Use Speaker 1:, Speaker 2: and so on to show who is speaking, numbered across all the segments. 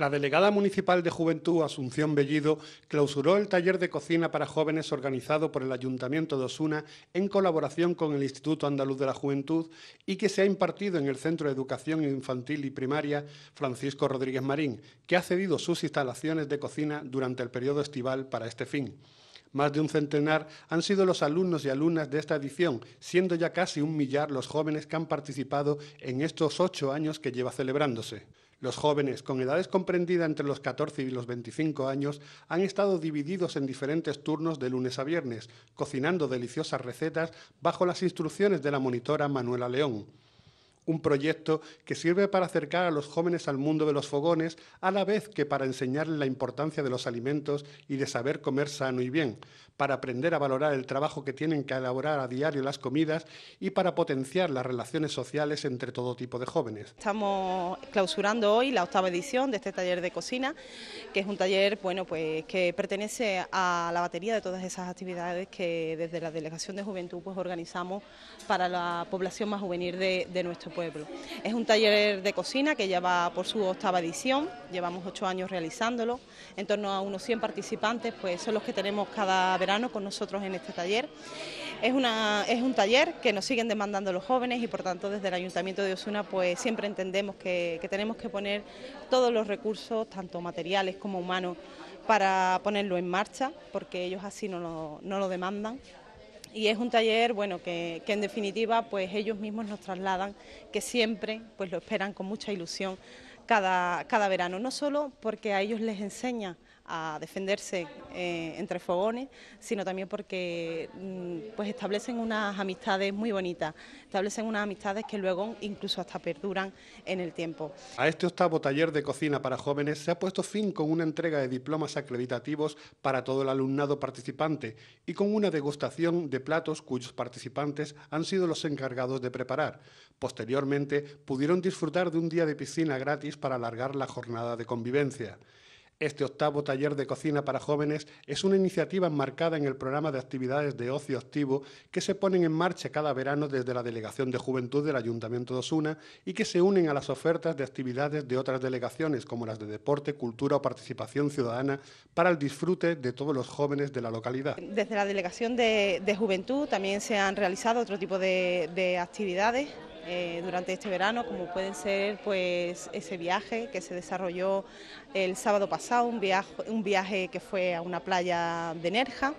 Speaker 1: La delegada municipal de Juventud, Asunción Bellido, clausuró el taller de cocina para jóvenes organizado por el Ayuntamiento de Osuna en colaboración con el Instituto Andaluz de la Juventud y que se ha impartido en el Centro de Educación Infantil y Primaria Francisco Rodríguez Marín, que ha cedido sus instalaciones de cocina durante el periodo estival para este fin. Más de un centenar han sido los alumnos y alumnas de esta edición, siendo ya casi un millar los jóvenes que han participado en estos ocho años que lleva celebrándose. Los jóvenes con edades comprendidas entre los 14 y los 25 años han estado divididos en diferentes turnos de lunes a viernes, cocinando deliciosas recetas bajo las instrucciones de la monitora Manuela León un proyecto que sirve para acercar a los jóvenes al mundo de los fogones, a la vez que para enseñarles la importancia de los alimentos y de saber comer sano y bien, para aprender a valorar el trabajo que tienen que elaborar a diario las comidas y para potenciar las relaciones sociales entre todo tipo de jóvenes.
Speaker 2: Estamos clausurando hoy la octava edición de este taller de cocina, que es un taller bueno, pues, que pertenece a la batería de todas esas actividades que desde la Delegación de Juventud pues, organizamos para la población más juvenil de, de nuestro pueblo. Es un taller de cocina que ya va por su octava edición, llevamos ocho años realizándolo, en torno a unos 100 participantes, pues son los que tenemos cada verano con nosotros en este taller. Es, un taller que nos siguen demandando los jóvenes y por tanto desde el Ayuntamiento de Osuna pues siempre entendemos que, tenemos que poner todos los recursos, tanto materiales como humanos, para ponerlo en marcha, porque ellos así no lo demandan y es un taller bueno que, que, en definitiva pues ellos mismos nos trasladan que siempre pues lo esperan con mucha ilusión cada, cada verano, no solo porque a ellos les enseña a defenderse eh, entre fogones, sino también porque mm, pues establecen unas amistades muy bonitas, establecen unas amistades que luego incluso hasta perduran en el tiempo.
Speaker 1: A este octavo taller de cocina para jóvenes se ha puesto fin con una entrega de diplomas acreditativos para todo el alumnado participante y con una degustación de platos cuyos participantes han sido los encargados de preparar. Posteriormente pudieron disfrutar de un día de piscina gratis para alargar la jornada de convivencia. Este octavo taller de cocina para jóvenes es una iniciativa enmarcada en el programa de actividades de ocio activo que se ponen en marcha cada verano desde la Delegación de Juventud del Ayuntamiento de Osuna y que se unen a las ofertas de actividades de otras delegaciones como las de deporte, cultura o participación ciudadana para el disfrute de todos los jóvenes de la localidad.
Speaker 2: Desde la Delegación de, Juventud también se han realizado otro tipo de actividades eh, durante este verano, como pueden ser pues ese viaje que se desarrolló el sábado pasado, un un viaje que fue a una playa de Nerja,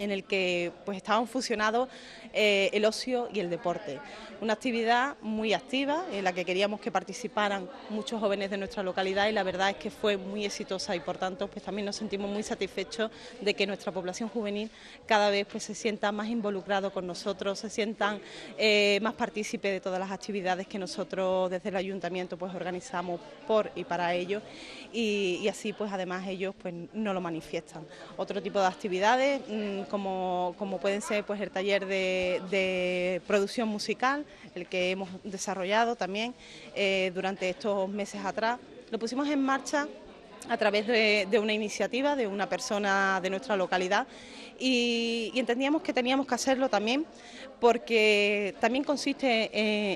Speaker 2: en el que pues estaban fusionados eh, el ocio y el deporte. Una actividad muy activa en la que queríamos que participaran muchos jóvenes de nuestra localidad y la verdad es que fue muy exitosa y por tanto pues también nos sentimos muy satisfechos de que nuestra población juvenil cada vez pues se sienta más involucrado con nosotros, se sientan eh, más partícipes de todas las actividades que nosotros desde el ayuntamiento pues organizamos por y para ellos y, así pues además ellos pues no lo manifiestan. Otro tipo de actividades mm, como, pueden ser pues, el taller de, producción musical, el que hemos desarrollado también eh, durante estos meses atrás. Lo pusimos en marcha a través de, una iniciativa de una persona de nuestra localidad y, entendíamos que teníamos que hacerlo también porque también consiste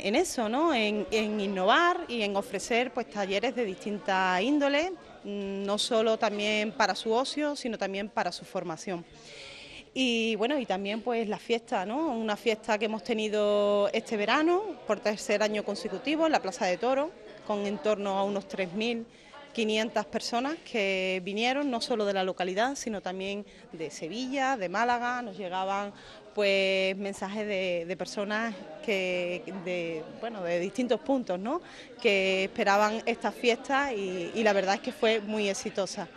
Speaker 2: en, eso, ¿no? En, innovar y en ofrecer pues talleres de distinta índole, no solo también para su ocio, sino también para su formación. Y bueno, y también pues la fiesta, ¿no? Una fiesta que hemos tenido este verano por tercer año consecutivo en la Plaza de Toro, con en torno a unos 3.500 personas que vinieron, no solo de la localidad, sino también de Sevilla, de Málaga, nos llegaban pues mensajes de, personas que de, bueno, de distintos puntos, ¿no? Que esperaban esta fiesta y la verdad es que fue muy exitosa.